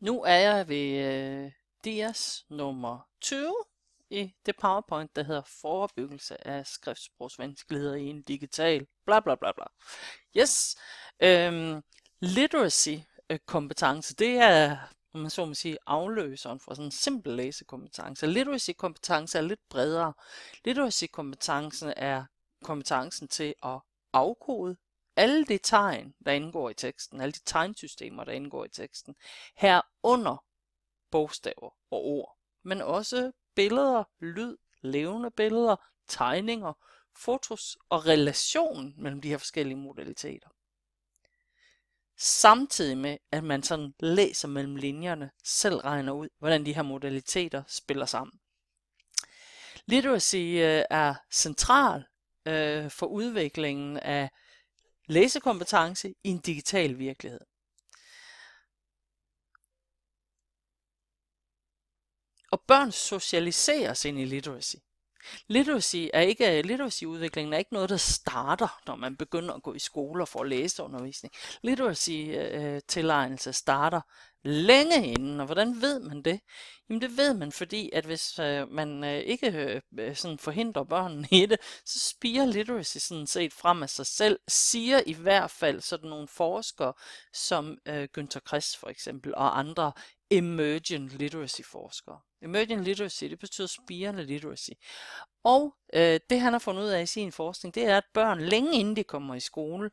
Nu er jeg ved øh, dias nummer 20 i det PowerPoint, der hedder forebyggelse af skriftsprogsvanskeligheder i en digital bla bla bla bla. Yes, øhm, literacy øh, kompetence, det er man så må sige, afløseren for sådan en simpel læsekompetence. Literacy-kompetence er lidt bredere. Literacy-kompetencen er kompetencen til at afkode alle de tegn, der indgår i teksten, alle de tegnsystemer, der indgår i teksten, herunder bogstaver og ord, men også billeder, lyd, levende billeder, tegninger, fotos og relationen mellem de her forskellige modaliteter. Samtidig med, at man sådan læser mellem linjerne, selv regner ud, hvordan de her modaliteter spiller sammen. Literacy øh, er central øh, for udviklingen af læsekompetence i en digital virkelighed. Og børn socialiseres ind i literacy. Literacy er ikke, øh, literacy-udviklingen er ikke noget, der starter, når man begynder at gå i skole og få læseundervisning. Literacy Literacy-tilegnelse øh, øh, starter længe inden, og hvordan ved man det? Jamen det ved man, fordi at hvis øh, man øh, ikke øh, sådan forhindrer børnene i det, så spiger literacy sådan set frem af sig selv, siger i hvert fald sådan nogle forskere som øh, Günther Christ for eksempel, og andre emergent literacy forskere. Emergent literacy, det betyder spirende literacy. Og øh, det han har fundet ud af i sin forskning, det er, at børn længe inden de kommer i skole,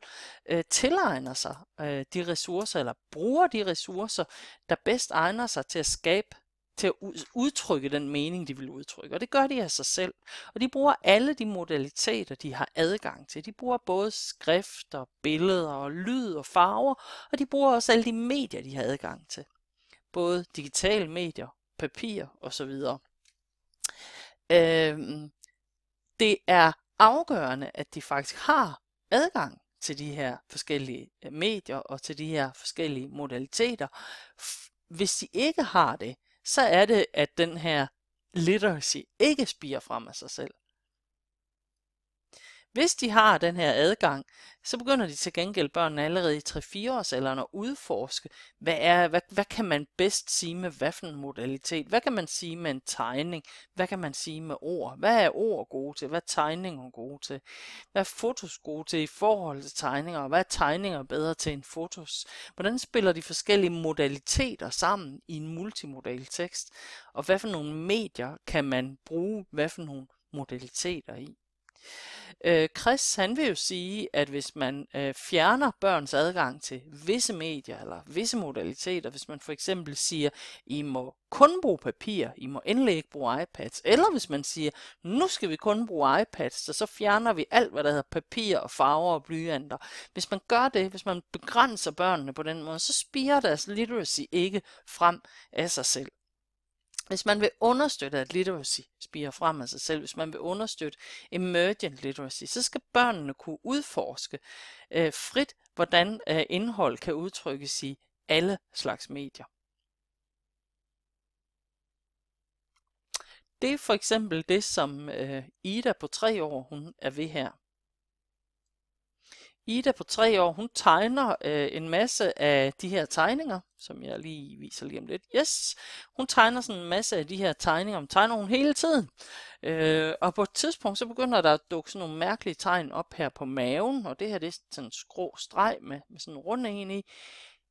øh, tilegner sig øh, de ressourcer, eller bruger de ressourcer, der bedst egner sig til at skabe til at udtrykke den mening, de vil udtrykke. Og det gør de af sig selv. Og de bruger alle de modaliteter, de har adgang til. De bruger både skrift og billeder og lyd og farver, og de bruger også alle de medier, de har adgang til både digitale medier, papir osv. Øh, det er afgørende, at de faktisk har adgang til de her forskellige øh, medier og til de her forskellige modaliteter. Hvis de ikke har det, så er det, at den her literacy ikke spiger frem af sig selv. Hvis de har den her adgang, så begynder de til gengæld børnene allerede i 3-4 års alderen at udforske, hvad, er, hvad, hvad kan man bedst sige med hvad for en modalitet? Hvad kan man sige med en tegning? Hvad kan man sige med ord? Hvad er ord gode til? Hvad er tegninger gode til? Hvad er fotos gode til i forhold til tegninger? hvad er tegninger bedre til end fotos? Hvordan spiller de forskellige modaliteter sammen i en multimodal tekst? Og hvad for nogle medier kan man bruge hvad for nogle modaliteter i? Øh, Chris, han vil jo sige, at hvis man øh, fjerner børns adgang til visse medier eller visse modaliteter, hvis man for eksempel siger, I må kun bruge papir, I må endelig ikke bruge iPads, eller hvis man siger, nu skal vi kun bruge iPads, så, så fjerner vi alt, hvad der hedder papir og farver og blyanter. Hvis man gør det, hvis man begrænser børnene på den måde, så spiger deres literacy ikke frem af sig selv. Hvis man vil understøtte, at literacy spiger frem af sig selv, hvis man vil understøtte emergent literacy, så skal børnene kunne udforske øh, frit, hvordan øh, indhold kan udtrykkes i alle slags medier. Det er for eksempel det, som øh, Ida på tre år hun er ved her. Ida på tre år, hun tegner øh, en masse af de her tegninger, som jeg lige viser lige om lidt. Yes, hun tegner sådan en masse af de her tegninger, hun tegner hun hele tiden. Øh, og på et tidspunkt, så begynder der at dukke sådan nogle mærkelige tegn op her på maven, og det her det er sådan en skrå streg med, med sådan en rund en i.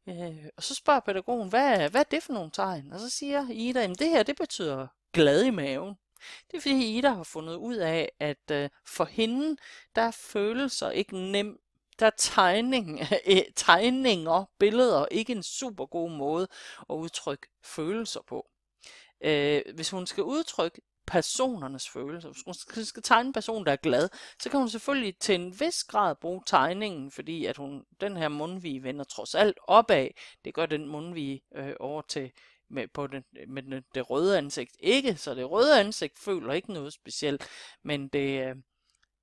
Øh, og så spørger pædagogen, hvad, hvad er det for nogle tegn? Og så siger Ida, at det her det betyder glad i maven. Det er fordi Ida har fundet ud af, at øh, for hende, der er følelser ikke nemt der er tegning, eh, tegninger, billeder, ikke en super god måde at udtrykke følelser på. Øh, hvis hun skal udtrykke personernes følelser. Hvis hun skal tegne en person, der er glad, så kan hun selvfølgelig til en vis grad bruge tegningen, fordi at hun, den her mundvige vender trods alt opad. Det gør den mundvige øh, over til med, på den, med den, det røde ansigt ikke, så det røde ansigt føler ikke noget specielt, men det, øh,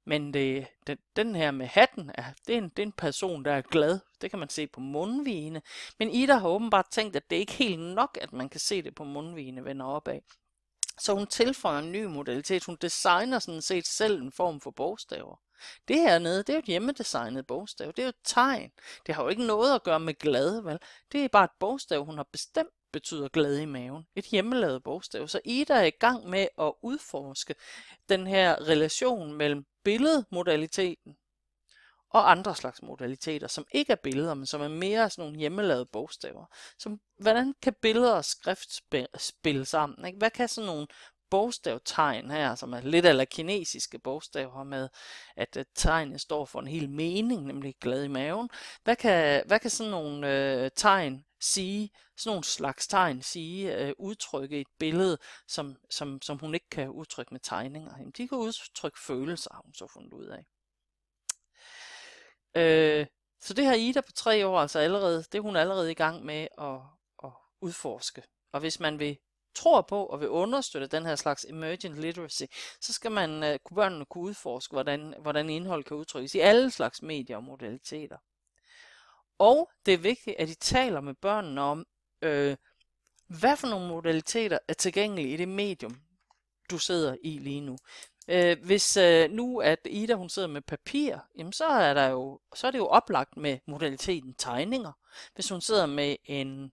men det, den, den her med hatten, ja, det, er en, det er en person, der er glad. Det kan man se på mundvigene. Men Ida har åbenbart tænkt, at det ikke helt nok, at man kan se det på mundvigene vender opad. Så hun tilføjer en ny modalitet. Hun designer sådan set selv en form for bogstaver. Det her nede, det er jo et hjemmedesignet bogstav. Det er jo et tegn. Det har jo ikke noget at gøre med glad, vel? Det er bare et bogstav, hun har bestemt betyder glad i maven. Et hjemmelavet bogstav. Så Ida er i gang med at udforske den her relation mellem billedmodaliteten og andre slags modaliteter, som ikke er billeder, men som er mere sådan nogle hjemmelavede bogstaver. Så hvordan kan billeder og skrift spille sammen? Ikke? Hvad kan sådan nogle bogstavtegn her, som er lidt eller kinesiske bogstaver med, at tegnet står for en hel mening, nemlig glad i maven. Hvad kan, hvad kan sådan nogle øh, tegn sige sådan nogle slags tegn, sige, øh, udtrykke et billede, som, som, som hun ikke kan udtrykke med tegninger. Jamen, de kan udtrykke følelser, har hun så fundet ud af. Øh, så det her Ida på tre år altså allerede, det er hun allerede i gang med at, at udforske. Og hvis man vil tror på og vil understøtte den her slags emergent literacy, så skal man øh, børnene kunne udforske, hvordan, hvordan indhold kan udtrykkes i alle slags medier og modaliteter. Og det er vigtigt, at I taler med børnene om, øh, hvad for nogle modaliteter er tilgængelige i det medium, du sidder i lige nu. Øh, hvis øh, nu at Ida hun sidder med papir, jamen så er, der jo, så er det jo oplagt med modaliteten tegninger. Hvis hun sidder med en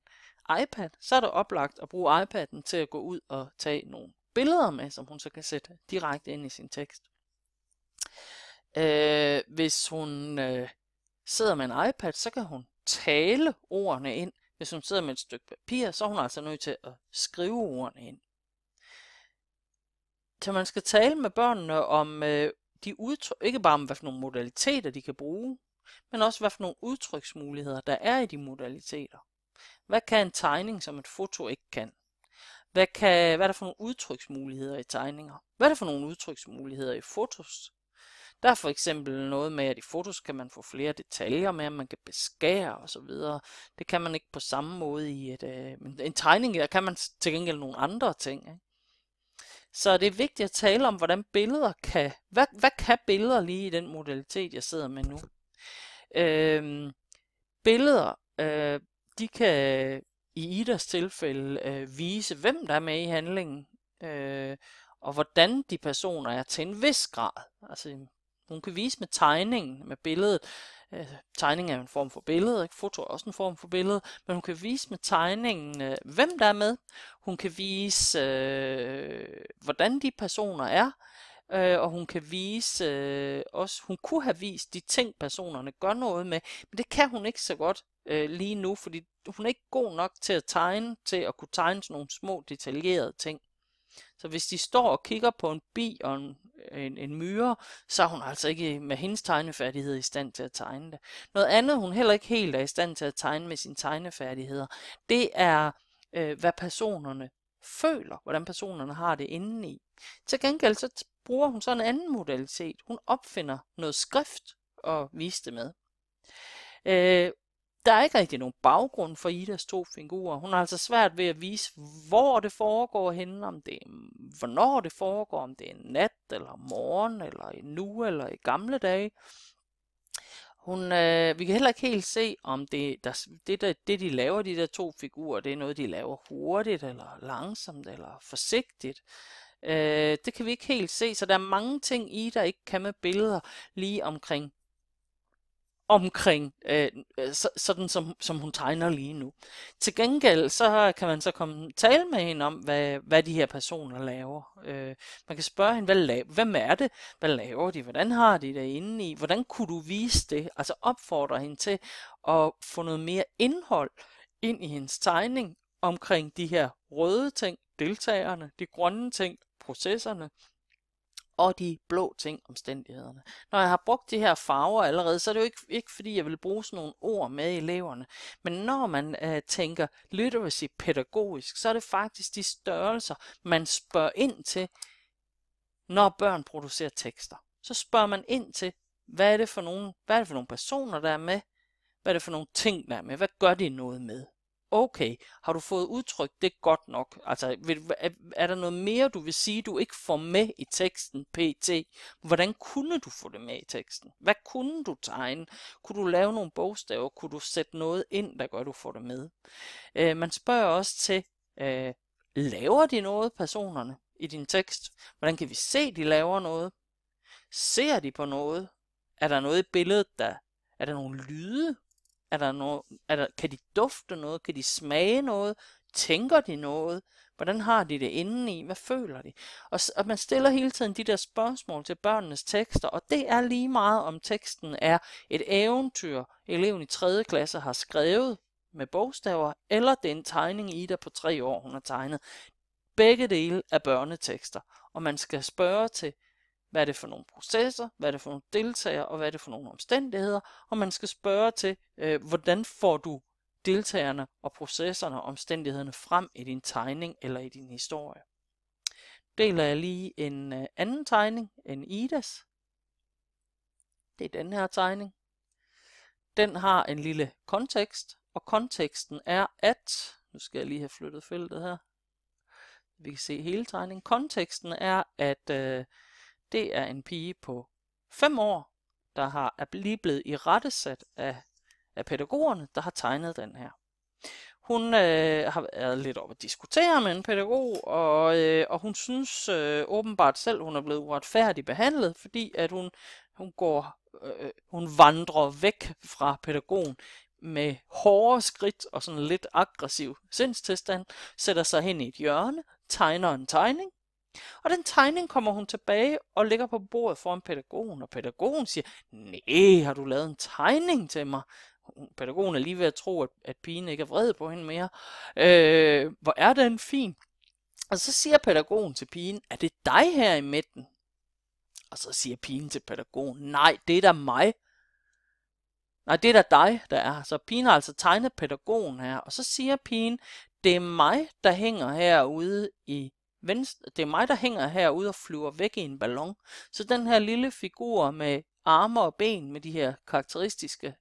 iPad, så er det oplagt at bruge iPad'en til at gå ud og tage nogle billeder med, som hun så kan sætte direkte ind i sin tekst. Øh, hvis hun øh, sidder med en iPad, så kan hun tale ordene ind. Hvis hun sidder med et stykke papir, så er hun altså nødt til at skrive ordene ind. Så man skal tale med børnene om øh, de udtryk, ikke bare om hvad for nogle modaliteter de kan bruge, men også hvad for nogle udtryksmuligheder der er i de modaliteter. Hvad kan en tegning, som et foto ikke kan? Hvad, kan, hvad er der for nogle udtryksmuligheder i tegninger? Hvad er der for nogle udtryksmuligheder i fotos? Der er for eksempel noget med, at i fotos kan man få flere detaljer med, at man kan beskære osv. Det kan man ikke på samme måde i et, øh, en tegning, der kan man til gengæld nogle andre ting. Ikke? Så det er vigtigt at tale om, hvordan billeder kan, hvad, hvad kan billeder lige i den modalitet, jeg sidder med nu? Øhm, billeder, øh, de kan i Idas tilfælde øh, vise, hvem der er med i handlingen, øh, og hvordan de personer er til en vis grad. Altså hun kan vise med tegningen, med billedet. Øh, tegning er en form for billede, ikke? foto er også en form for billede, men hun kan vise med tegningen, øh, hvem der er med. Hun kan vise, øh, hvordan de personer er, øh, og hun kan vise øh, også, hun kunne have vist de ting, personerne gør noget med, men det kan hun ikke så godt øh, lige nu, fordi hun er ikke god nok til at tegne, til at kunne tegne sådan nogle små detaljerede ting. Så hvis de står og kigger på en bi og en en, en myre, så er hun altså ikke med hendes tegnefærdighed i stand til at tegne det. Noget andet, hun heller ikke helt er i stand til at tegne med sine tegnefærdigheder, det er, øh, hvad personerne føler, hvordan personerne har det indeni. Til gengæld så bruger hun så en anden modalitet. Hun opfinder noget skrift og viser det med. Øh, der er ikke rigtig nogen baggrund for Idas to figurer. Hun har altså svært ved at vise, hvor det foregår henne, om det er hvornår det foregår, om det er nat, eller morgen, eller i nu, eller i gamle dage. Hun, øh, vi kan heller ikke helt se, om det, der, det, der, det, de laver, de der to figurer, det er noget, de laver hurtigt, eller langsomt, eller forsigtigt. Øh, det kan vi ikke helt se, så der er mange ting i, der ikke kan med billeder lige omkring omkring, øh, øh, så, sådan som, som hun tegner lige nu. Til gengæld, så kan man så komme tale med hende om, hvad, hvad de her personer laver. Øh, man kan spørge hende, hvad laver, hvem er det? Hvad laver de? Hvordan har de det inde i? Hvordan kunne du vise det? Altså opfordre hende til at få noget mere indhold ind i hendes tegning omkring de her røde ting, deltagerne, de grønne ting, processerne, og de blå ting omstændighederne. Når jeg har brugt de her farver allerede, så er det jo ikke, ikke fordi, jeg vil bruge sådan nogle ord med eleverne. Men når man øh, tænker literacy pædagogisk, så er det faktisk de størrelser, man spørger ind til, når børn producerer tekster. Så spørger man ind til, hvad er det for nogle, hvad er det for nogle personer, der er med? Hvad er det for nogle ting, der er med? Hvad gør de noget med? okay, har du fået udtrykt det godt nok? Altså, vil, er, er der noget mere, du vil sige, du ikke får med i teksten pt? Hvordan kunne du få det med i teksten? Hvad kunne du tegne? Kunne du lave nogle bogstaver? Kunne du sætte noget ind, der gør, du får det med? Øh, man spørger også til, øh, laver de noget, personerne, i din tekst? Hvordan kan vi se, de laver noget? Ser de på noget? Er der noget i billedet, der... Er der nogle lyde, er der noget, er der, kan de dufte noget? Kan de smage noget? Tænker de noget? Hvordan har de det indeni? Hvad føler de? Og, og man stiller hele tiden de der spørgsmål til børnenes tekster, og det er lige meget om teksten er et eventyr, eleven i 3. klasse har skrevet med bogstaver, eller den tegning i tegning Ida på tre år, hun har tegnet. Begge dele er børnetekster, og man skal spørge til, hvad er det for nogle processer, hvad er det for nogle deltagere, og hvad er det for nogle omstændigheder, og man skal spørge til, øh, hvordan får du deltagerne og processerne og omstændighederne frem i din tegning eller i din historie. Deler jeg lige en øh, anden tegning, en Idas. Det er den her tegning. Den har en lille kontekst, og konteksten er at, nu skal jeg lige have flyttet feltet her, vi kan se hele tegningen, konteksten er, at øh, det er en pige på 5 år, der har, er lige blevet i rettesat af, af pædagogerne, der har tegnet den her. Hun øh, har været lidt op at diskutere med en pædagog, og, øh, og hun synes øh, åbenbart selv, hun er blevet uretfærdigt behandlet, fordi at hun, hun går øh, hun vandrer væk fra pædagogen med hårde skridt og sådan lidt aggressiv sindstilstand, sætter sig hen i et hjørne, tegner en tegning, og den tegning kommer hun tilbage og lægger på bordet foran pædagogen, og pædagogen siger, nej, har du lavet en tegning til mig? Pædagogen er lige ved at tro, at, at pigen ikke er vred på hende mere. Øh, hvor er den fin? Og så siger pædagogen til pigen, er det dig her i midten? Og så siger pigen til pædagogen, nej, det er da mig. Nej, det er da dig, der er. Så pigen har altså tegnet pædagogen her, og så siger pigen, det er mig, der hænger herude i venstre, det er mig, der hænger herude og flyver væk i en ballon. Så den her lille figur med arme og ben med de her karakteristiske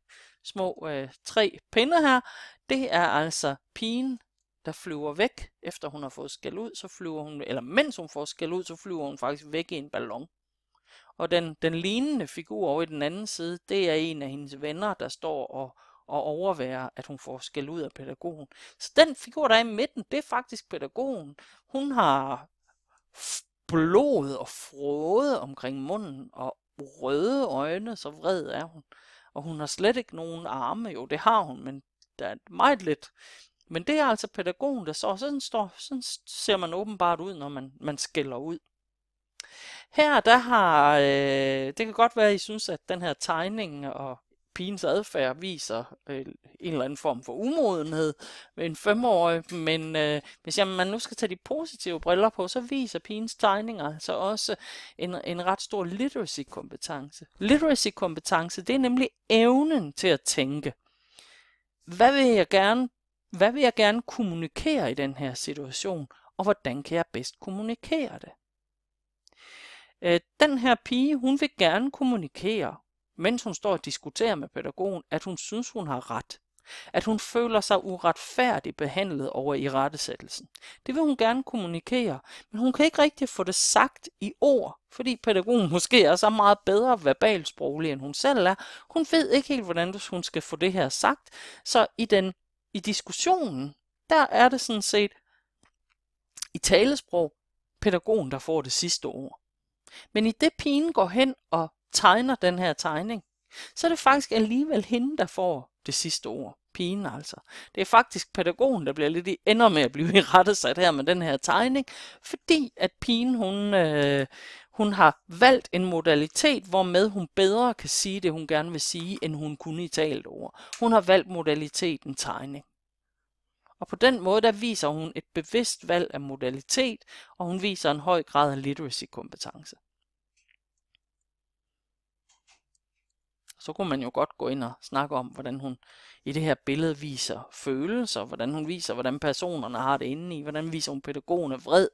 små øh, tre pinde her, det er altså pigen, der flyver væk, efter hun har fået skæld ud, så flyver hun, eller mens hun får skæld ud, så flyver hun faktisk væk i en ballon. Og den, den lignende figur over i den anden side, det er en af hendes venner, der står og og overvære, at hun får skæld ud af pædagogen. Så den figur, der er i midten, det er faktisk pædagogen. Hun har blod og frode omkring munden og røde øjne, så vred er hun. Og hun har slet ikke nogen arme. Jo, det har hun, men der er meget lidt. Men det er altså pædagogen, der så sådan står. Sådan ser man åbenbart ud, når man, man skælder ud. Her der har, øh, det kan godt være, at I synes, at den her tegning og pigens adfærd viser øh, en eller anden form for umodenhed ved en femårig, men øh, hvis jamen, man nu skal tage de positive briller på, så viser pigens tegninger altså også en, en ret stor literacy-kompetence. Literacy-kompetence, det er nemlig evnen til at tænke. Hvad vil jeg gerne, hvad vil jeg gerne kommunikere i den her situation, og hvordan kan jeg bedst kommunikere det? Øh, den her pige, hun vil gerne kommunikere mens hun står og diskuterer med pædagogen, at hun synes, hun har ret. At hun føler sig uretfærdigt behandlet over i rettesættelsen. Det vil hun gerne kommunikere, men hun kan ikke rigtig få det sagt i ord, fordi pædagogen måske er så meget bedre verbalsproglig, end hun selv er. Hun ved ikke helt, hvordan hun skal få det her sagt, så i, den, i diskussionen, der er det sådan set i talesprog pædagogen, der får det sidste ord. Men i det pigen går hen og tegner den her tegning, så er det faktisk alligevel hende, der får det sidste ord. Pigen altså. Det er faktisk pædagogen, der bliver lidt i, ender med at blive i rettesat her med den her tegning, fordi at pigen, hun, øh, hun har valgt en modalitet, hvormed hun bedre kan sige det, hun gerne vil sige, end hun kunne i talt ord. Hun har valgt modaliteten tegning. Og på den måde, der viser hun et bevidst valg af modalitet, og hun viser en høj grad af literacy-kompetence. så kunne man jo godt gå ind og snakke om, hvordan hun i det her billede viser følelser, hvordan hun viser, hvordan personerne har det inde i, hvordan viser hun pædagogen er vred,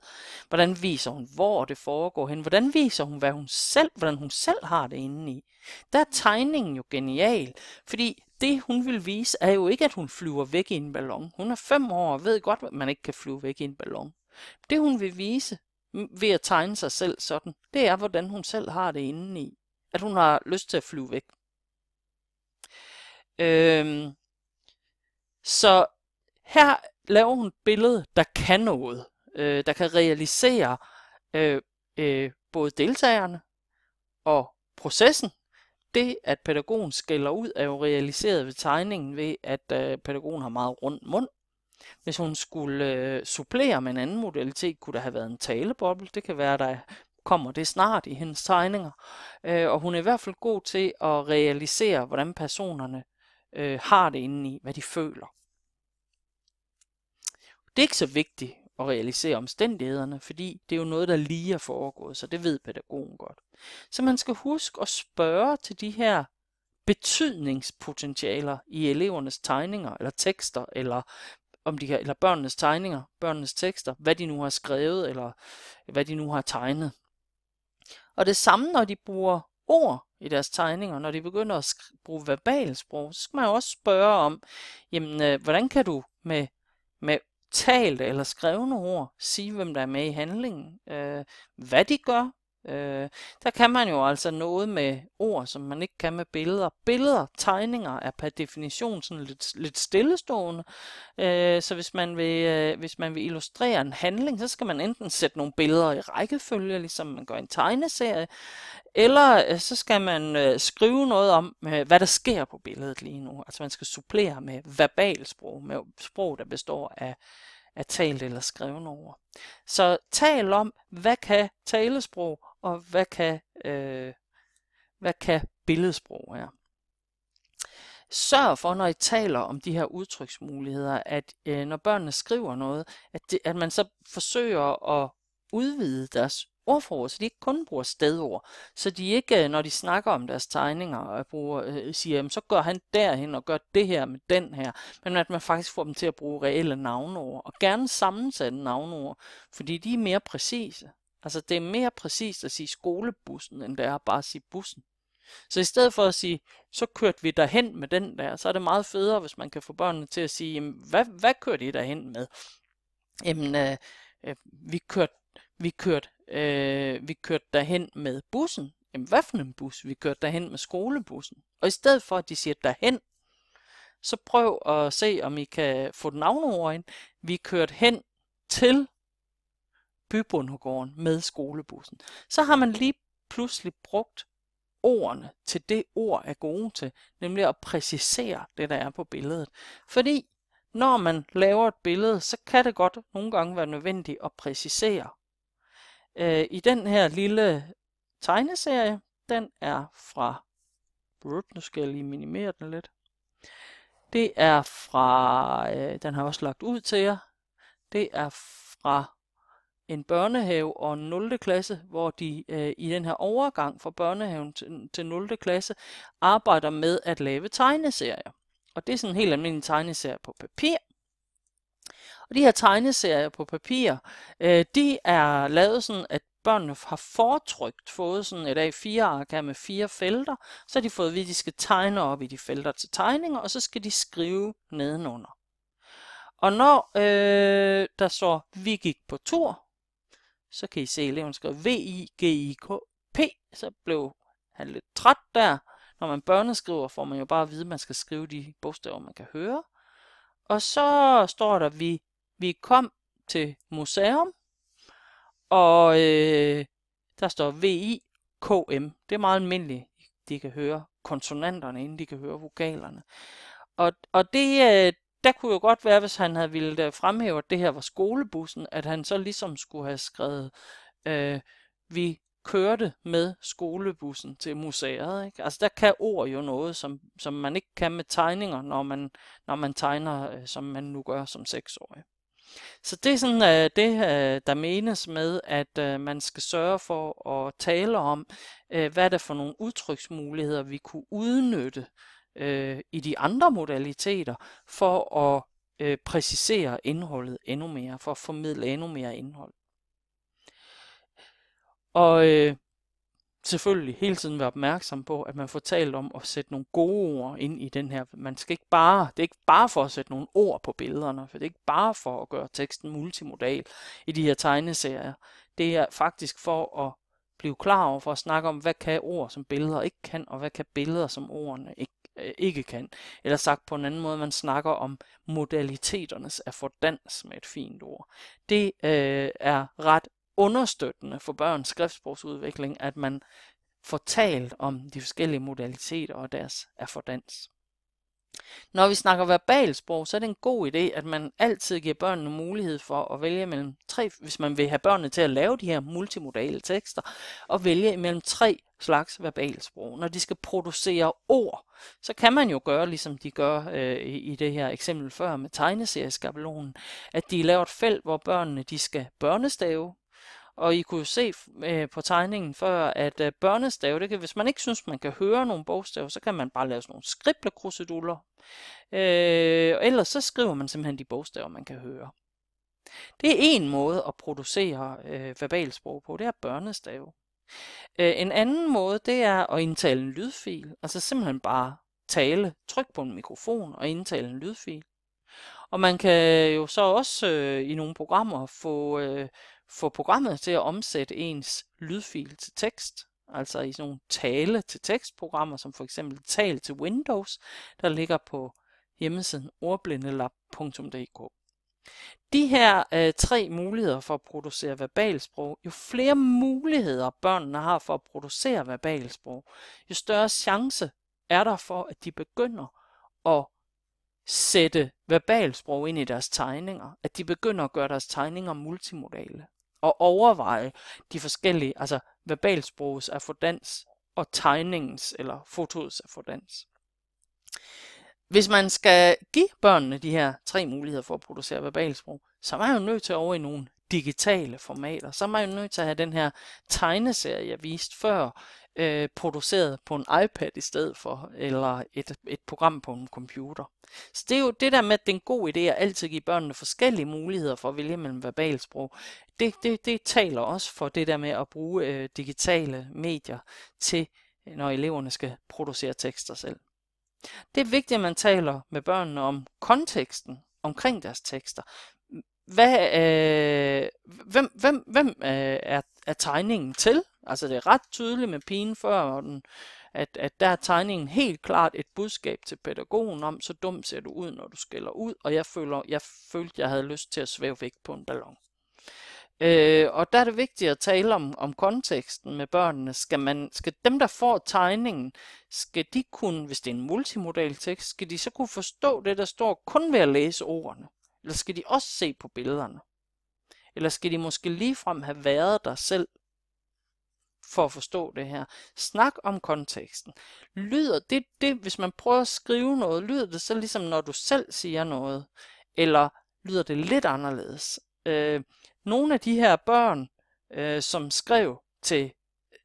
hvordan viser hun, hvor det foregår hen, hvordan viser hun, hvad hun selv, hvordan hun selv har det inde i. Der er tegningen jo genial, fordi det hun vil vise er jo ikke, at hun flyver væk i en ballon. Hun er fem år og ved godt, at man ikke kan flyve væk i en ballon. Det hun vil vise ved at tegne sig selv sådan, det er, hvordan hun selv har det inde i. At hun har lyst til at flyve væk. Øhm, så her laver hun et billede, der kan noget, øh, der kan realisere øh, øh, både deltagerne og processen. Det, at pædagogen skælder ud, er jo realiseret ved tegningen ved, at øh, pædagogen har meget rund mund. Hvis hun skulle øh, supplere med en anden modalitet, kunne der have været en taleboble. Det kan være, der kommer det snart i hendes tegninger. Øh, og hun er i hvert fald god til at realisere, hvordan personerne øh, har det indeni, hvad de føler. Det er ikke så vigtigt at realisere omstændighederne, fordi det er jo noget, der lige er foregået, så det ved pædagogen godt. Så man skal huske at spørge til de her betydningspotentialer i elevernes tegninger, eller tekster, eller om de kan, eller børnenes tegninger, børnenes tekster, hvad de nu har skrevet, eller hvad de nu har tegnet. Og det samme, når de bruger ord, i deres tegninger, når de begynder at bruge verbalsprog, så skal man jo også spørge om, jamen, øh, hvordan kan du med, med talte eller skrevne ord sige, hvem der er med i handlingen, øh, hvad de gør, Øh, der kan man jo altså noget med ord, som man ikke kan med billeder. Billeder, tegninger er per definition sådan lidt, lidt stillestående. Øh, så hvis man, vil, øh, hvis man vil illustrere en handling, så skal man enten sætte nogle billeder i rækkefølge, ligesom man gør i en tegneserie, eller øh, så skal man øh, skrive noget om, øh, hvad der sker på billedet lige nu. Altså man skal supplere med verbalsprog, med sprog, der består af af talt eller skrevet ord. Så tal om, hvad kan talesprog, og hvad kan, øh, hvad kan billedsprog er. Sørg for, når I taler om de her udtryksmuligheder, at øh, når børnene skriver noget, at, det, at man så forsøger at udvide deres ordforråd, så de ikke kun bruger stedord. Så de ikke, øh, når de snakker om deres tegninger, og øh, bruger, øh, siger, jamen, så gør han derhen og gør det her med den her. Men at man faktisk får dem til at bruge reelle navnord, og gerne sammensatte navnord, fordi de er mere præcise. Altså det er mere præcist at sige skolebussen, end det er bare at sige bussen. Så i stedet for at sige, så kørte vi derhen med den der, så er det meget federe, hvis man kan få børnene til at sige, jamen, hvad, hvad kørte I derhen med? Jamen, øh, øh, vi kørte, vi kørte, øh, vi kørte derhen med bussen. Jamen, hvad for en bus? Vi kørte derhen med skolebussen. Og i stedet for, at de siger derhen, så prøv at se, om I kan få navneord ind. Vi kørte hen til bybundegården med skolebussen. Så har man lige pludselig brugt ordene til det ord er gode til, nemlig at præcisere det, der er på billedet. Fordi når man laver et billede, så kan det godt nogle gange være nødvendigt at præcisere. Øh, I den her lille tegneserie, den er fra... Nu skal jeg lige minimere den lidt. Det er fra... Øh, den har jeg også lagt ud til jer. Det er fra en børnehave og en 0. klasse, hvor de øh, i den her overgang fra børnehaven til, til 0. klasse arbejder med at lave tegneserier. Og det er sådan en helt almindelig tegneserie på papir. Og de her tegneserier på papir, øh, de er lavet sådan, at børnene har fortrykt fået sådan et af fire ark her med fire felter, så har de fået at vide, at de skal tegne op i de felter til tegninger, og så skal de skrive nedenunder. Og når øh, der står, vi gik på tur, så kan I se, at eleven skrev V-I-G-I-K-P, så blev han lidt træt der. Når man børneskriver, får man jo bare at vide, at man skal skrive de bogstaver, man kan høre. Og så står der, at vi, vi kom til museum, og øh, der står V-I-K-M. Det er meget almindeligt, de kan høre konsonanterne, inden de kan høre vokalerne. Og, og det, øh, der kunne jo godt være, hvis han havde ville øh, fremhæve, at det her var skolebussen, at han så ligesom skulle have skrevet, øh, vi kørte med skolebussen til museet. Ikke? Altså der kan ord jo noget, som, som man ikke kan med tegninger, når man, når man tegner, øh, som man nu gør som seksårig. Så det er sådan øh, det, øh, der menes med, at øh, man skal sørge for at tale om, øh, hvad er det for nogle udtryksmuligheder, vi kunne udnytte øh, i de andre modaliteter for at øh, præcisere indholdet endnu mere, for at formidle endnu mere indhold. Og øh, selvfølgelig hele tiden være opmærksom på, at man får talt om at sætte nogle gode ord ind i den her. Man skal ikke bare, det er ikke bare for at sætte nogle ord på billederne, for det er ikke bare for at gøre teksten multimodal i de her tegneserier. Det er faktisk for at blive klar over, for at snakke om, hvad kan ord som billeder ikke kan, og hvad kan billeder som ordene ikke øh, ikke kan. Eller sagt på en anden måde, man snakker om modaliteternes affordans med et fint ord. Det øh, er ret understøttende for børns skriftsprogsudvikling, at man får talt om de forskellige modaliteter og deres affordans. Når vi snakker verbalsprog, så er det en god idé, at man altid giver børnene mulighed for at vælge mellem tre, hvis man vil have børnene til at lave de her multimodale tekster, og vælge mellem tre slags verbalsprog. Når de skal producere ord, så kan man jo gøre, ligesom de gør øh, i det her eksempel før med tegneserieskabelonen, at de laver et felt, hvor børnene de skal børnestave og I kunne se øh, på tegningen før, at øh, børnestave, det kan, hvis man ikke synes, man kan høre nogle bogstaver, så kan man bare lave sådan nogle skriblekruseduller. Øh, og ellers så skriver man simpelthen de bogstaver, man kan høre. Det er en måde at producere øh, verbalsprog på, det er børnestave. Øh, en anden måde, det er at indtale en lydfil, altså simpelthen bare tale, tryk på en mikrofon og indtale en lydfil. Og man kan jo så også øh, i nogle programmer få, øh, få programmet til at omsætte ens lydfil til tekst. Altså i nogle tale til tekstprogrammer, som for eksempel Tal til Windows, der ligger på hjemmesiden ordblindelab.dk. De her øh, tre muligheder for at producere verbalsprog, jo flere muligheder børnene har for at producere verbalsprog, jo større chance er der for, at de begynder at sætte verbalsprog ind i deres tegninger, at de begynder at gøre deres tegninger multimodale og overveje de forskellige, altså verbalsprogets affordans og tegningens eller fotoets affordans. Hvis man skal give børnene de her tre muligheder for at producere verbalsprog, så er man jo nødt til over i nogle digitale formater, så er man jo nødt til at have den her tegneserie, jeg viste før, øh, produceret på en iPad i stedet for, eller et, et program på en computer. Så det er jo det der med, at det er en god idé at altid give børnene forskellige muligheder for at vælge mellem verbalsprog. Det, det, det taler også for det der med at bruge øh, digitale medier til, når eleverne skal producere tekster selv. Det er vigtigt, at man taler med børnene om konteksten omkring deres tekster hvad, øh, hvem, hvem, hvem øh, er, er tegningen til? Altså det er ret tydeligt med pigen før, den, at, at der er tegningen helt klart et budskab til pædagogen om, så dum ser du ud, når du skælder ud, og jeg, føler, jeg følte, jeg havde lyst til at svæve væk på en ballon. Øh, og der er det vigtigt at tale om, om konteksten med børnene. Skal, man, skal dem, der får tegningen, skal de kunne, hvis det er en multimodal tekst, skal de så kunne forstå det, der står kun ved at læse ordene? Eller skal de også se på billederne? Eller skal de måske ligefrem have været der selv for at forstå det her? Snak om konteksten. Lyder det, det, hvis man prøver at skrive noget, lyder det så ligesom, når du selv siger noget? Eller lyder det lidt anderledes? Øh, nogle af de her børn, øh, som skrev til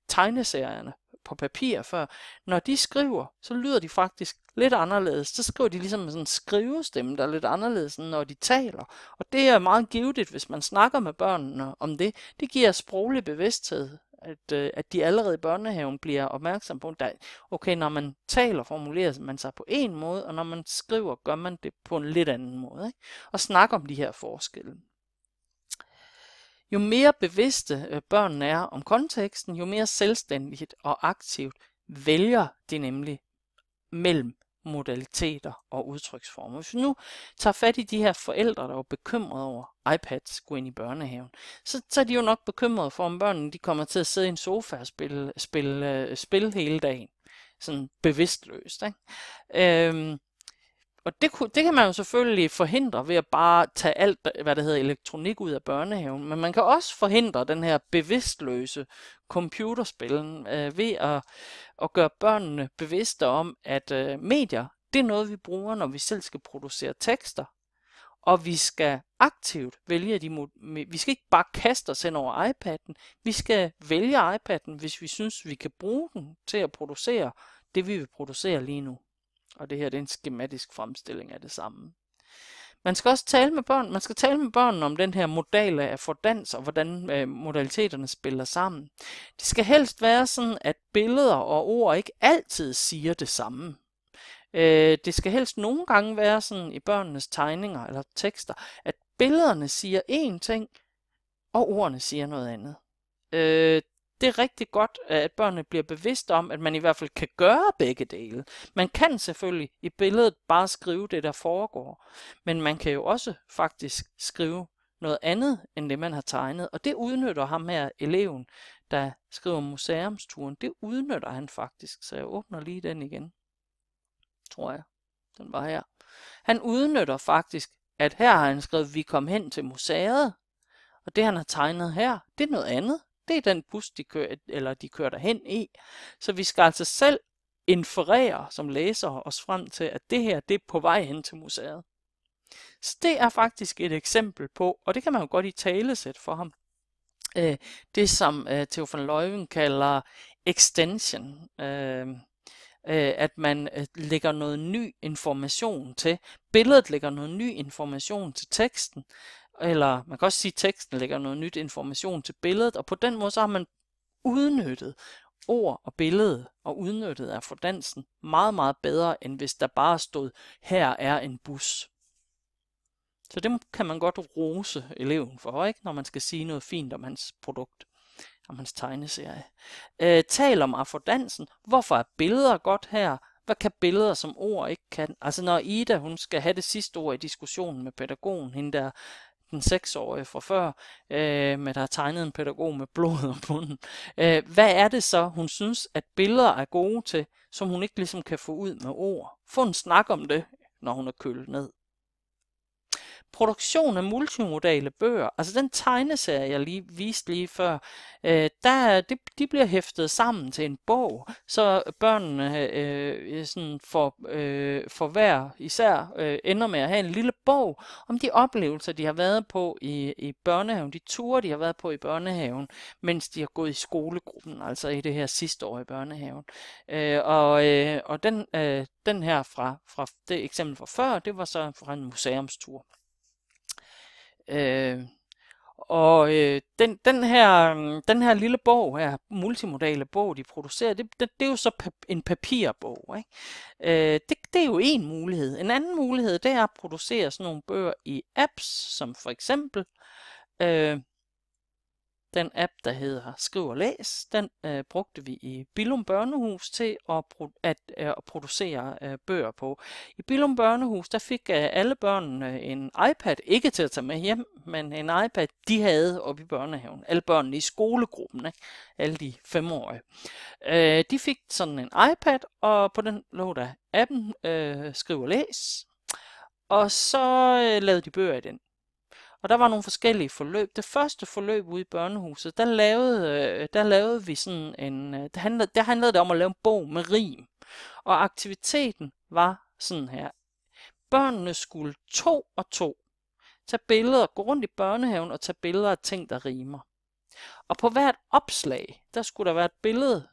tegneserierne på papir før, når de skriver, så lyder de faktisk lidt anderledes. Så skriver de ligesom sådan en skrivestemme, der er lidt anderledes, når de taler. Og det er meget givetigt, hvis man snakker med børnene om det. Det giver sproglig bevidsthed, at, øh, at de allerede i børnehaven bliver opmærksom på, at okay, når man taler, formulerer man sig på en måde, og når man skriver, gør man det på en lidt anden måde. Ikke? Og snakker om de her forskelle. Jo mere bevidste øh, børnene er om konteksten, jo mere selvstændigt og aktivt vælger de nemlig mellem modaliteter og udtryksformer. Hvis vi nu tager fat i de her forældre, der var bekymrede over, iPads gå ind i børnehaven, så, så er de jo nok bekymrede for, om børnene de kommer til at sidde i en sofa og spille, spille, øh, spille hele dagen. Sådan bevidstløst. Ikke? Øhm, og det, kunne, det kan man jo selvfølgelig forhindre ved at bare tage alt, hvad det hedder, elektronik ud af børnehaven. Men man kan også forhindre den her bevidstløse computerspillen øh, ved at, at gøre børnene bevidste om, at øh, medier, det er noget, vi bruger, når vi selv skal producere tekster. Og vi skal aktivt vælge de Vi skal ikke bare kaste os hen over iPad'en. Vi skal vælge iPad'en, hvis vi synes, vi kan bruge den til at producere det, vi vil producere lige nu. Og det her det er en skematisk fremstilling af det samme. Man skal også tale med børn. Man skal tale med børnene om den her modal af fordans og hvordan øh, modaliteterne spiller sammen. Det skal helst være sådan, at billeder og ord ikke altid siger det samme. Øh, det skal helst nogle gange være sådan i børnenes tegninger eller tekster, at billederne siger én ting, og ordene siger noget andet. Øh, det er rigtig godt, at børnene bliver bevidste om, at man i hvert fald kan gøre begge dele. Man kan selvfølgelig i billedet bare skrive det, der foregår, men man kan jo også faktisk skrive noget andet end det, man har tegnet. Og det udnytter ham her, eleven, der skriver museumsturen. Det udnytter han faktisk, så jeg åbner lige den igen. Tror jeg. Den var her. Han udnytter faktisk, at her har han skrevet, vi kom hen til museet. Og det, han har tegnet her, det er noget andet. Det er den bus, de kører, eller de kører derhen i. Så vi skal altså selv inferere som læsere os frem til, at det her det er på vej hen til museet. Så det er faktisk et eksempel på, og det kan man jo godt i talesæt for ham, øh, det som øh, Theo von Leuven kalder extension. Øh, øh, at man lægger noget ny information til. Billedet lægger noget ny information til teksten, eller man kan også sige, at teksten lægger noget nyt information til billedet, og på den måde så har man udnyttet ord og billede og udnyttet af fordansen meget, meget bedre, end hvis der bare stod, her er en bus. Så det kan man godt rose eleven for, ikke? når man skal sige noget fint om hans produkt, om hans tegneserie. Øh, tal om affordansen. Hvorfor er billeder godt her? Hvad kan billeder som ord ikke kan? Altså når Ida hun skal have det sidste ord i diskussionen med pædagogen, hende der den seksårige fra før, øh, men der har tegnet en pædagog med blod om bunden. Øh, hvad er det så, hun synes, at billeder er gode til, som hun ikke ligesom kan få ud med ord? Få en snak om det, når hun er kølet ned produktion af multimodale bøger, altså den tegneserie, jeg lige viste lige før, øh, der, det, de bliver hæftet sammen til en bog, så børnene øh, øh, sådan for, øh, for hver især øh, ender med at have en lille bog om de oplevelser, de har været på i, i børnehaven, de ture, de har været på i børnehaven, mens de har gået i skolegruppen, altså i det her sidste år i børnehaven. Øh, og, øh, og den, øh, den her fra, fra det eksempel fra før, det var så fra en museumstur. Øh, og øh, den, den, her, den her lille bog her, multimodale bog, de producerer, det, det, det er jo så pap- en papirbog. Ikke? Øh, det, det er jo en mulighed. En anden mulighed, det er at producere sådan nogle bøger i apps, som for eksempel øh, den app, der hedder Skriv og Læs, den øh, brugte vi i Billum Børnehus til at, pro- at, øh, at producere øh, bøger på. I Billum Børnehus, der fik øh, alle børnene en iPad, ikke til at tage med hjem, men en iPad, de havde oppe i børnehaven. Alle børnene i skolegruppen, ikke? alle de femårige. Øh, de fik sådan en iPad, og på den lå der appen øh, Skriv og Læs, og så øh, lavede de bøger i den. Og der var nogle forskellige forløb. Det første forløb ude i børnehuset, der lavede, øh, der lavede vi sådan en... Øh, der handlede, der handlede det om at lave en bog med rim. Og aktiviteten var sådan her. Børnene skulle to og to tage billeder, gå rundt i børnehaven og tage billeder af ting, der rimer. Og på hvert opslag, der skulle der være et billede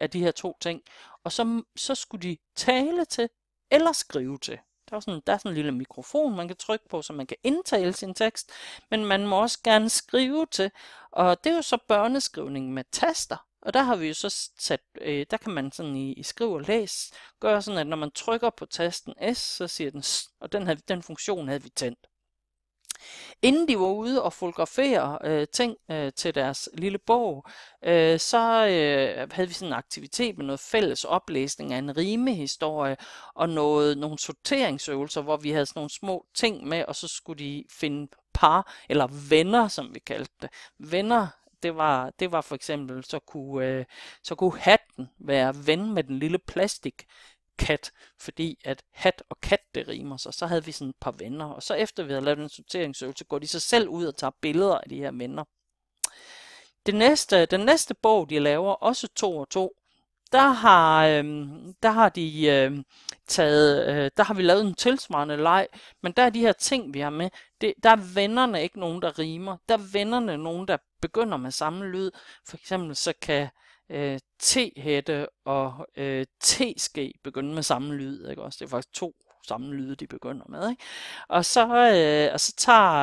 af, de her to ting, og så, så skulle de tale til eller skrive til. Der er, sådan, der er sådan en lille mikrofon, man kan trykke på, så man kan indtale sin tekst, men man må også gerne skrive til. Og det er jo så børneskrivning med taster. Og der har vi jo så sat, øh, der kan man sådan i, i skriv og læs gøre sådan, at når man trykker på tasten S, så siger den S, og den, havde, den funktion havde vi tændt. Inden de var ude og fotografere øh, ting øh, til deres lille bog, øh, så øh, havde vi sådan en aktivitet med noget fælles oplæsning af en rimehistorie og noget, nogle sorteringsøvelser, hvor vi havde sådan nogle små ting med, og så skulle de finde par, eller venner, som vi kaldte det. Venner, det var, det var for eksempel, så kunne, øh, så kunne hatten være ven med den lille plastik kat, fordi at hat og kat, det rimer sig. Så havde vi sådan et par venner, og så efter vi havde lavet en sorteringsøvelse, går de så selv ud og tager billeder af de her venner. Det næste, den næste bog, de laver, også to og to, der har, øh, der har de øh, taget, øh, der har vi lavet en tilsvarende leg, men der er de her ting, vi har med, det, der er vennerne ikke nogen, der rimer, der er vennerne nogen, der begynder med samme lyd, for eksempel så kan øh, T-hætte og øh, T-ske begynde med samme lyd. Ikke? Også, det er faktisk to samme lyde, de begynder med. Ikke? Og, så, øh, og så tager,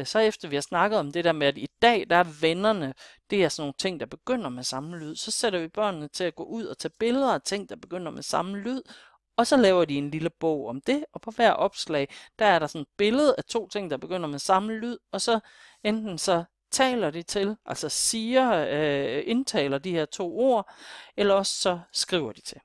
øh, så efter vi har snakket om det der med, at i dag, der er vennerne, det er sådan nogle ting, der begynder med samme lyd, så sætter vi børnene til at gå ud og tage billeder af ting, der begynder med samme lyd, og så laver de en lille bog om det, og på hver opslag, der er der sådan et billede af to ting, der begynder med samme lyd, og så enten så taler det til, altså siger, øh, indtaler de her to ord, eller også så skriver de til.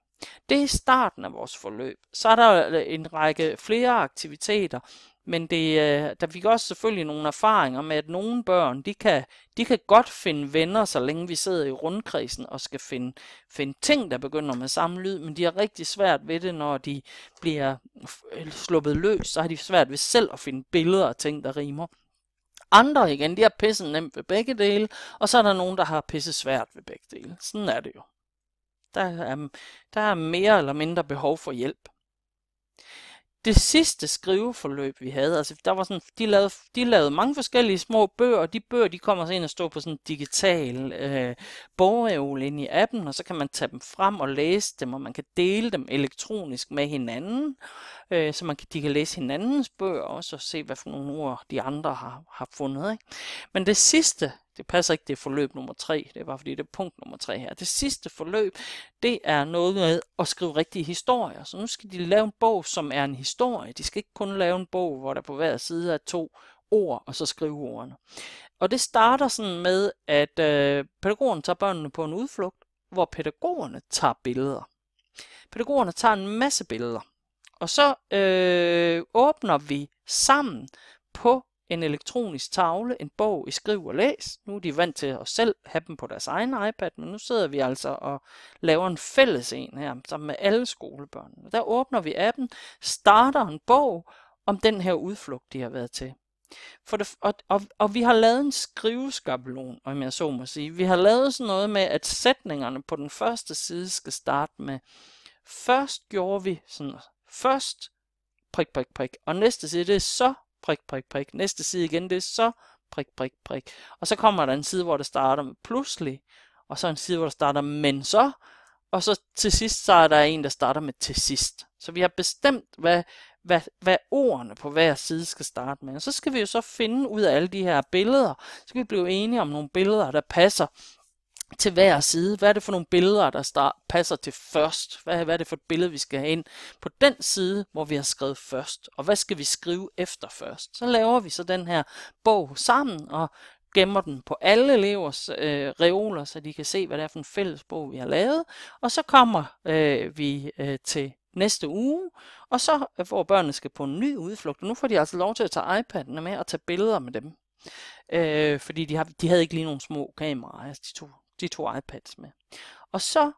Det er starten af vores forløb. Så er der øh, en række flere aktiviteter, men det, øh, der fik også selvfølgelig nogle erfaringer med, at nogle børn, de kan, de kan godt finde venner, så længe vi sidder i rundkredsen og skal finde, finde ting, der begynder med samme lyd, men de har rigtig svært ved det, når de bliver øh, sluppet løs, så har de svært ved selv at finde billeder og ting, der rimer. Andre igen, de har pisset nemt ved begge dele, og så er der nogen, der har pisse svært ved begge dele. Sådan er det jo. Der er, der er mere eller mindre behov for hjælp det sidste skriveforløb, vi havde, altså der var sådan, de lavede, de lavede mange forskellige små bøger, og de bøger, de kommer så ind og står på sådan en digital øh, bogreol ind i appen, og så kan man tage dem frem og læse dem, og man kan dele dem elektronisk med hinanden, øh, så man kan, de kan læse hinandens bøger også, og se, hvad for nogle ord de andre har, har fundet. Ikke? Men det sidste det passer ikke, det er forløb nummer 3. Det var fordi, det er punkt nummer 3 her. Det sidste forløb, det er noget med at skrive rigtige historier. Så nu skal de lave en bog, som er en historie. De skal ikke kun lave en bog, hvor der på hver side er to ord, og så skrive ordene. Og det starter sådan med, at øh, pædagogerne tager børnene på en udflugt, hvor pædagogerne tager billeder. Pædagogerne tager en masse billeder. Og så øh, åbner vi sammen på en elektronisk tavle, en bog i skriv og læs. Nu er de vant til at selv have dem på deres egen iPad, men nu sidder vi altså og laver en fælles en her, sammen med alle skolebørnene. Der åbner vi appen, starter en bog om den her udflugt, de har været til. For det, og, og, og vi har lavet en skriveskabelon, om jeg så må sige. Vi har lavet sådan noget med, at sætningerne på den første side skal starte med, først gjorde vi sådan, først, prik, prik, prik, og næste side, det er så prik, prik, prik. Næste side igen, det er så prik, prik, prik. Og så kommer der en side, hvor det starter med pludselig, og så en side, hvor der starter men så, og så til sidst, så er der en, der starter med til sidst. Så vi har bestemt, hvad, hvad, hvad ordene på hver side skal starte med. Og så skal vi jo så finde ud af alle de her billeder. Så skal vi blive enige om nogle billeder, der passer til hver side. Hvad er det for nogle billeder, der start, passer til først? Hvad, hvad er det for et billede, vi skal have ind på den side, hvor vi har skrevet først? Og hvad skal vi skrive efter først? Så laver vi så den her bog sammen og gemmer den på alle elevers øh, reoler, så de kan se, hvad det er for en fælles bog, vi har lavet. Og så kommer øh, vi øh, til næste uge, og så øh, hvor børnene skal på en ny udflugt. Og nu får de altså lov til at tage iPad'en med og tage billeder med dem. Øh, fordi de, har, de havde ikke lige nogle små kameraer, altså de to de to iPads med. Og så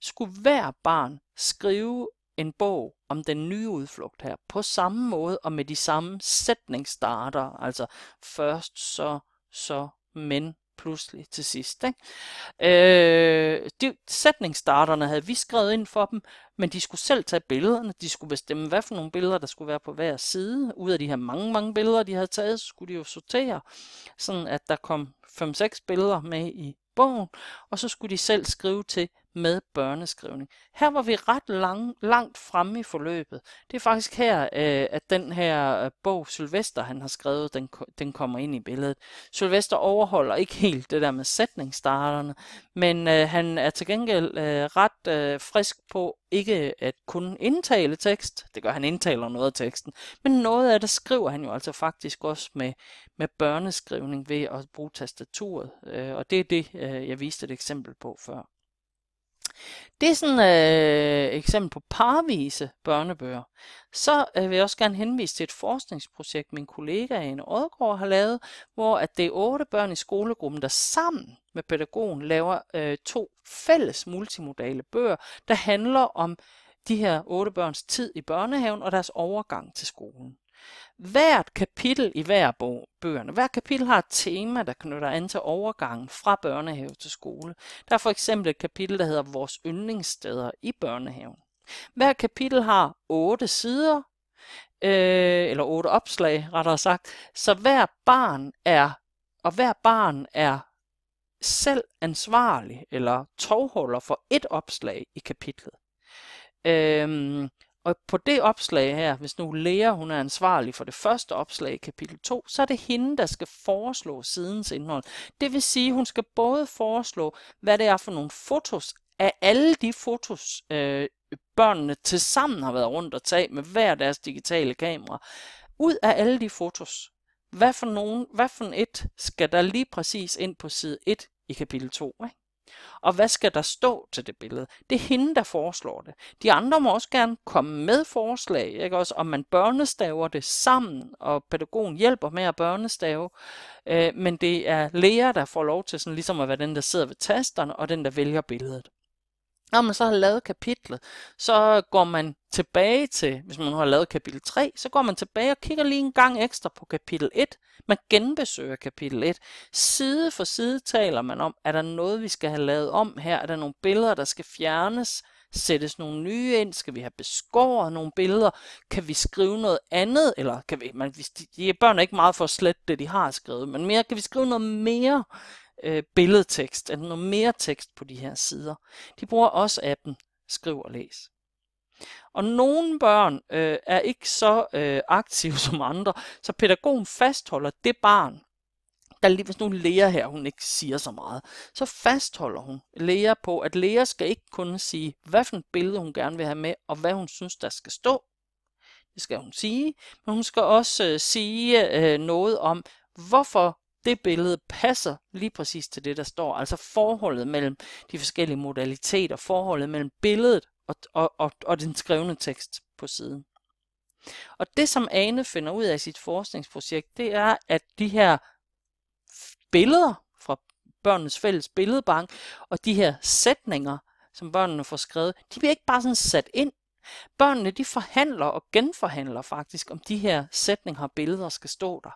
skulle hver barn skrive en bog om den nye udflugt her, på samme måde og med de samme sætningsstarter, altså først, så, så, men, pludselig til sidst. Ikke? Øh, de, sætningsstarterne havde vi skrevet ind for dem, men de skulle selv tage billederne, de skulle bestemme, hvad for nogle billeder, der skulle være på hver side. Ud af de her mange, mange billeder, de havde taget, skulle de jo sortere, sådan at der kom 5-6 billeder med i bogen, og så skulle de selv skrive til med børneskrivning. Her var vi ret lang, langt fremme i forløbet. Det er faktisk her, øh, at den her øh, bog, Sylvester han har skrevet, den, den kommer ind i billedet. Sylvester overholder ikke helt det der med sætningsstarterne, men øh, han er til gengæld øh, ret øh, frisk på ikke at kun indtale tekst. Det gør han indtaler noget af teksten, men noget af det skriver han jo altså faktisk også med, med børneskrivning ved at bruge tastaturet, øh, og det er det, øh, jeg viste et eksempel på før. Det er sådan et øh, eksempel på parvise børnebøger. Så øh, vil jeg også gerne henvise til et forskningsprojekt, min kollega Ane Odgaard har lavet, hvor at det er otte børn i skolegruppen, der sammen med pædagogen laver øh, to fælles multimodale bøger, der handler om de her otte børns tid i børnehaven og deres overgang til skolen hvert kapitel i hver bog, bøgerne, hver kapitel har et tema, der knytter an til overgangen fra børnehave til skole. Der er for eksempel et kapitel, der hedder Vores yndlingssteder i børnehaven. Hver kapitel har otte sider, øh, eller otte opslag, rettere sagt, så hver barn er, og hver barn er selv ansvarlig eller tovholder for et opslag i kapitlet. Øhm, og på det opslag her, hvis nu Lea hun er ansvarlig for det første opslag i kapitel 2, så er det hende, der skal foreslå sidens indhold. Det vil sige, hun skal både foreslå, hvad det er for nogle fotos af alle de fotos, øh, børnene til sammen har været rundt og tage med hver deres digitale kamera. Ud af alle de fotos, hvad for, nogen, hvad for et skal der lige præcis ind på side 1 i kapitel 2? Ikke? Og hvad skal der stå til det billede? Det er hende, der foreslår det. De andre må også gerne komme med forslag, ikke også? Om man børnestaver det sammen, og pædagogen hjælper med at børnestave. Øh, men det er læger, der får lov til sådan ligesom at være den, der sidder ved tasterne, og den, der vælger billedet. Når man så har lavet kapitlet, så går man tilbage til, hvis man har lavet kapitel 3, så går man tilbage og kigger lige en gang ekstra på kapitel 1. Man genbesøger kapitel 1. Side for side taler man om, er der noget, vi skal have lavet om her? Er der nogle billeder, der skal fjernes? Sættes nogle nye ind? Skal vi have beskåret nogle billeder? Kan vi skrive noget andet? Eller kan vi, man, de, de børn er ikke meget for at slette det, de har skrevet, men mere, kan vi skrive noget mere? øh, billedtekst, eller altså noget mere tekst på de her sider. De bruger også appen Skriv og Læs. Og nogle børn øh, er ikke så øh, aktive som andre, så pædagogen fastholder det barn, der lige, hvis nu lærer her, hun ikke siger så meget, så fastholder hun lærer på, at lærer skal ikke kun sige, hvad for et billede hun gerne vil have med, og hvad hun synes, der skal stå. Det skal hun sige, men hun skal også øh, sige øh, noget om, hvorfor det billede passer lige præcis til det, der står. Altså forholdet mellem de forskellige modaliteter, forholdet mellem billedet og, og, og, og den skrevne tekst på siden. Og det, som Ane finder ud af i sit forskningsprojekt, det er, at de her billeder fra børnenes fælles billedbank og de her sætninger, som børnene får skrevet, de bliver ikke bare sådan sat ind. Børnene de forhandler og genforhandler faktisk, om de her sætninger og billeder skal stå der.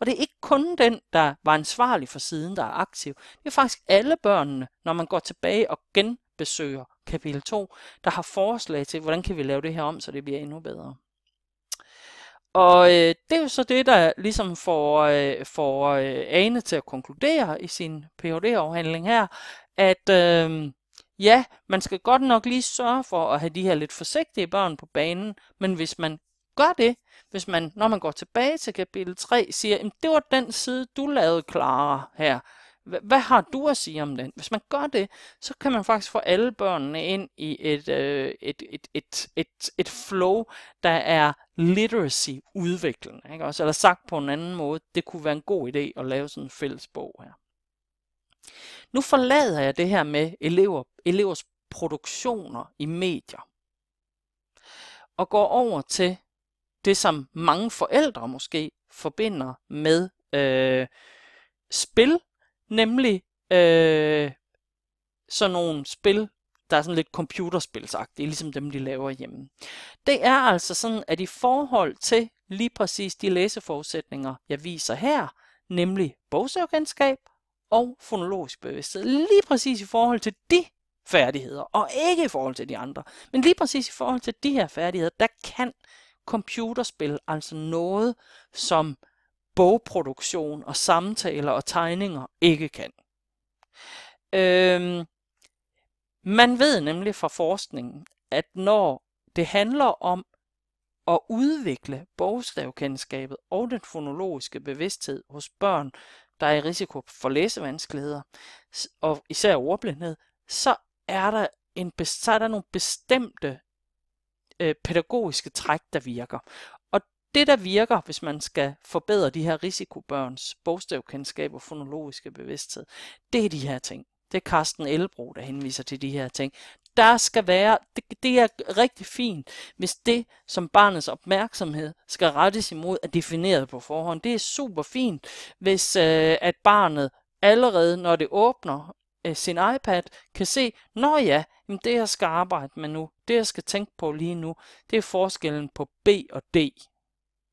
Og det er ikke kun den, der var ansvarlig for siden, der er aktiv. Det er faktisk alle børnene, når man går tilbage og genbesøger kapitel 2, der har forslag til, hvordan kan vi lave det her om, så det bliver endnu bedre. Og øh, det er jo så det, der ligesom får, øh, får øh, Ane til at konkludere i sin Ph.D.-afhandling her, at øh, ja, man skal godt nok lige sørge for at have de her lidt forsigtige børn på banen, men hvis man gør det, hvis man, når man går tilbage til kapitel 3, siger, at det var den side, du lavede klare her. Hvad har du at sige om den? Hvis man gør det, så kan man faktisk få alle børnene ind i et, øh, et, et, et, et, et flow, der er literacy-udviklende. Ikke? Også, eller sagt på en anden måde, det kunne være en god idé at lave sådan en fælles bog her. Nu forlader jeg det her med elever, elevers produktioner i medier og går over til det, som mange forældre måske forbinder med øh, spil, nemlig øh, sådan nogle spil, der er sådan lidt computerspilsagtige, ligesom dem, de laver hjemme. Det er altså sådan, at i forhold til lige præcis de læseforudsætninger, jeg viser her, nemlig bogstaverkendskab og fonologisk bevidsthed, lige præcis i forhold til de færdigheder, og ikke i forhold til de andre, men lige præcis i forhold til de her færdigheder, der kan computerspil, altså noget, som bogproduktion og samtaler og tegninger ikke kan. Øhm, man ved nemlig fra forskningen, at når det handler om at udvikle bogstavkendskabet og den fonologiske bevidsthed hos børn, der er i risiko for læsevanskeligheder, og især ordblindhed, så er der, en, så er der nogle bestemte øh, pædagogiske træk, der virker. Og det, der virker, hvis man skal forbedre de her risikobørns bogstavkendskab og fonologiske bevidsthed, det er de her ting. Det er Carsten Elbro, der henviser til de her ting. Der skal være, det, det er rigtig fint, hvis det, som barnets opmærksomhed skal rettes imod, er defineret på forhånd. Det er super fint, hvis øh, at barnet allerede, når det åbner øh, sin iPad, kan se, nå ja, jamen det jeg skal arbejde med nu, det jeg skal tænke på lige nu, det er forskellen på B og D.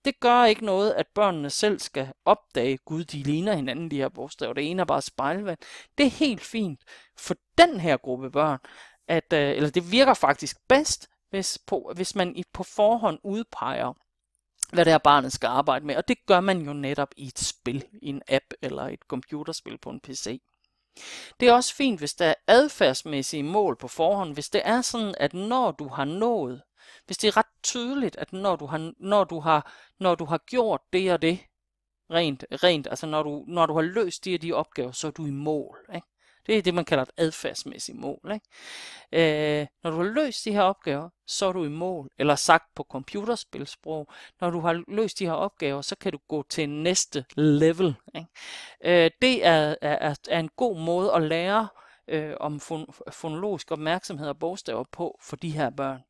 Det gør ikke noget, at børnene selv skal opdage, gud, de ligner hinanden, de her bogstaver. Det ene er bare spejlvand. Det er helt fint for den her gruppe børn, at, øh, eller det virker faktisk bedst, hvis, på, hvis man i, på forhånd udpeger, hvad det er, barnet skal arbejde med. Og det gør man jo netop i et spil, i en app eller et computerspil på en PC. Det er også fint, hvis der er adfærdsmæssige mål på forhånd, hvis det er sådan, at når du har nået, hvis det er ret tydeligt, at når du har, når du har, når du har gjort det og det, rent, rent altså når du, når du har løst de og de opgaver, så er du i mål. Ikke? Det er det, man kalder et adfærdsmæssigt mål. Ikke? Øh, når du har løst de her opgaver, så er du i mål, eller sagt på computerspilsprog, når du har løst de her opgaver, så kan du gå til næste level. Ikke? Øh, det er, er, er en god måde at lære øh, om fon fonologisk opmærksomhed og bogstaver på for de her børn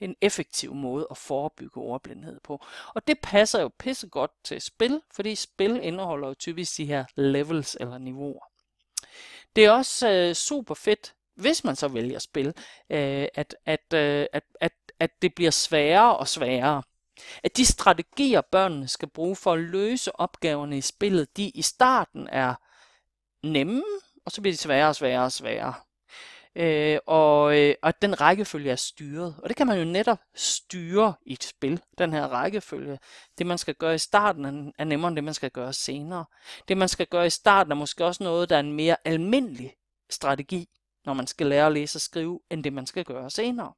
en effektiv måde at forebygge ordblindhed på. Og det passer jo pissegodt til spil, fordi spil indeholder jo typisk de her levels eller niveauer. Det er også øh, super fedt, hvis man så vælger spil, øh, at, at, øh, at, at, at det bliver sværere og sværere. At de strategier, børnene skal bruge for at løse opgaverne i spillet, de i starten er nemme, og så bliver de sværere og sværere og sværere. Øh, og, øh, og den rækkefølge er styret. Og det kan man jo netop styre i et spil, den her rækkefølge. Det man skal gøre i starten er nemmere end det man skal gøre senere. Det man skal gøre i starten er måske også noget, der er en mere almindelig strategi, når man skal lære at læse og skrive, end det man skal gøre senere.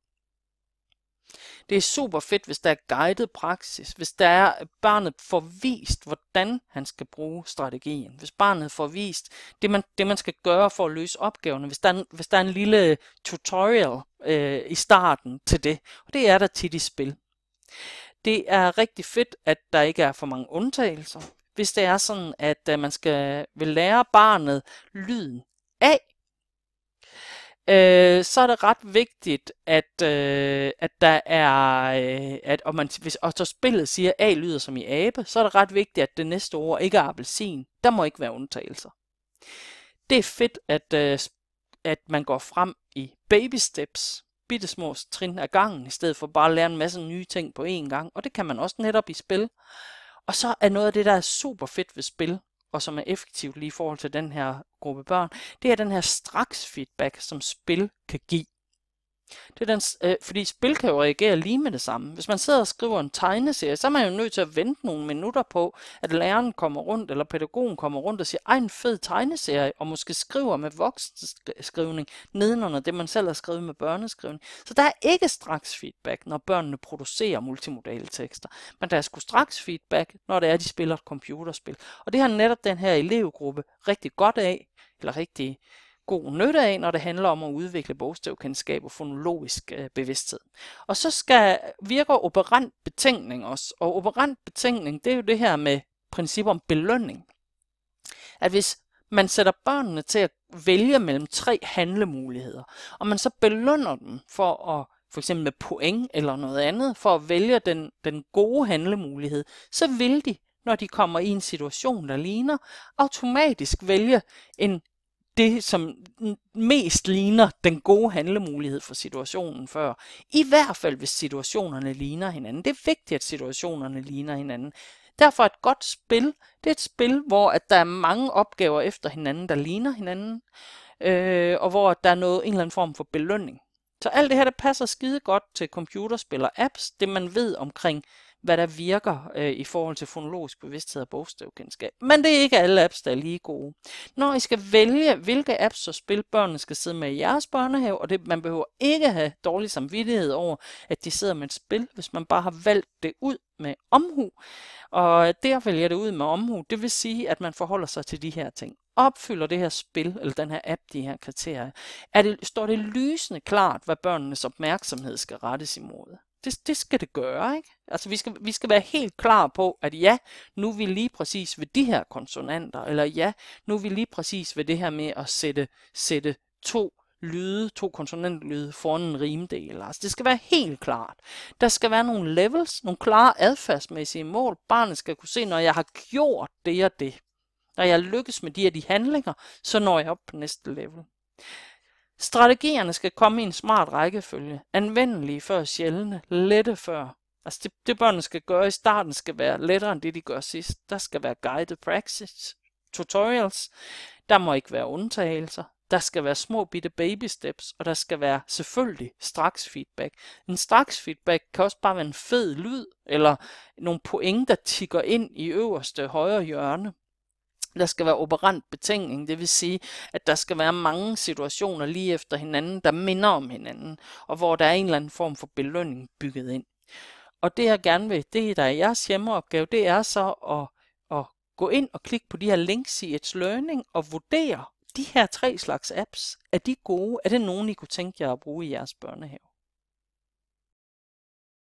Det er super fedt, hvis der er guidet praksis, hvis der er, barnet får vist, hvordan han skal bruge strategien, hvis barnet får vist det, man, det, man skal gøre for at løse opgaverne, hvis der er, hvis der er en lille tutorial øh, i starten til det, og det er der tit i spil. Det er rigtig fedt, at der ikke er for mange undtagelser. Hvis det er sådan, at øh, man skal vil lære barnet lyden af øh, så er det ret vigtigt, at, øh, at der er, øh, at om man, hvis også spillet siger, A lyder som i abe, så er det ret vigtigt, at det næste ord ikke er appelsin. Der må ikke være undtagelser. Det er fedt, at, øh, at man går frem i baby steps, bitte små trin ad gangen, i stedet for bare at lære en masse nye ting på én gang, og det kan man også netop i spil. Og så er noget af det, der er super fedt ved spil, og som er effektivt lige i forhold til den her gruppe børn, det er den her straks feedback, som spil kan give. Det er den, øh, fordi spil kan jo reagere lige med det samme. Hvis man sidder og skriver en tegneserie, så er man jo nødt til at vente nogle minutter på, at læreren kommer rundt, eller pædagogen kommer rundt og siger, ej, en fed tegneserie, og måske skriver med voksenskrivning nedenunder det, man selv har skrevet med børneskrivning. Så der er ikke straks feedback, når børnene producerer multimodale tekster. Men der er sgu straks feedback, når det er, at de spiller et computerspil. Og det har netop den her elevgruppe rigtig godt af, eller rigtig god nytte af, når det handler om at udvikle bogstavkendskab og fonologisk øh, bevidsthed. Og så skal virker operant betænkning også. Og operant betænkning, det er jo det her med princippet om belønning. At hvis man sætter børnene til at vælge mellem tre handlemuligheder, og man så belønner dem for at for eksempel med point eller noget andet, for at vælge den, den gode handlemulighed, så vil de, når de kommer i en situation, der ligner, automatisk vælge en det, som mest ligner den gode handlemulighed for situationen før. I hvert fald, hvis situationerne ligner hinanden. Det er vigtigt, at situationerne ligner hinanden. Derfor er et godt spil, det er et spil, hvor at der er mange opgaver efter hinanden, der ligner hinanden, øh, og hvor der er noget, en eller anden form for belønning. Så alt det her, det passer skide godt til computerspil og apps, det man ved omkring hvad der virker øh, i forhold til fonologisk bevidsthed og bogstavkendskab. Men det er ikke alle apps, der er lige gode. Når I skal vælge, hvilke apps og spil børnene skal sidde med i jeres børnehave, og det, man behøver ikke have dårlig samvittighed over, at de sidder med et spil, hvis man bare har valgt det ud med omhu. Og der vælger jeg det ud med omhu. Det vil sige, at man forholder sig til de her ting. Opfylder det her spil, eller den her app, de her kriterier? Er det, står det lysende klart, hvad børnenes opmærksomhed skal rettes imod? Det, det skal det gøre, ikke? Altså vi skal, vi skal være helt klar på, at ja, nu er vi lige præcis ved de her konsonanter, eller ja, nu er vi lige præcis ved det her med at sætte, sætte to lyde, to konsonantlyde foran en rimdel. Altså det skal være helt klart. Der skal være nogle levels, nogle klare adfærdsmæssige mål. Barnet skal kunne se, når jeg har gjort det og det. Når jeg lykkes med de her de handlinger, så når jeg op på næste level. Strategierne skal komme i en smart rækkefølge, anvendelige før sjældne, lette før. Altså det, det børnene skal gøre i starten skal være lettere end det, de gør sidst. Der skal være guided practice, tutorials, der må ikke være undtagelser, der skal være små bitte baby steps, og der skal være selvfølgelig straks feedback. En straks feedback kan også bare være en fed lyd, eller nogle point, der tigger ind i øverste højre hjørne der skal være operant betænkning, det vil sige, at der skal være mange situationer lige efter hinanden, der minder om hinanden, og hvor der er en eller anden form for belønning bygget ind. Og det jeg gerne vil, det der er jeres hjemmeopgave, det er så at, at gå ind og klikke på de her links i et learning og vurdere de her tre slags apps. Er de gode? Er det nogen, I kunne tænke jer at bruge i jeres børnehave?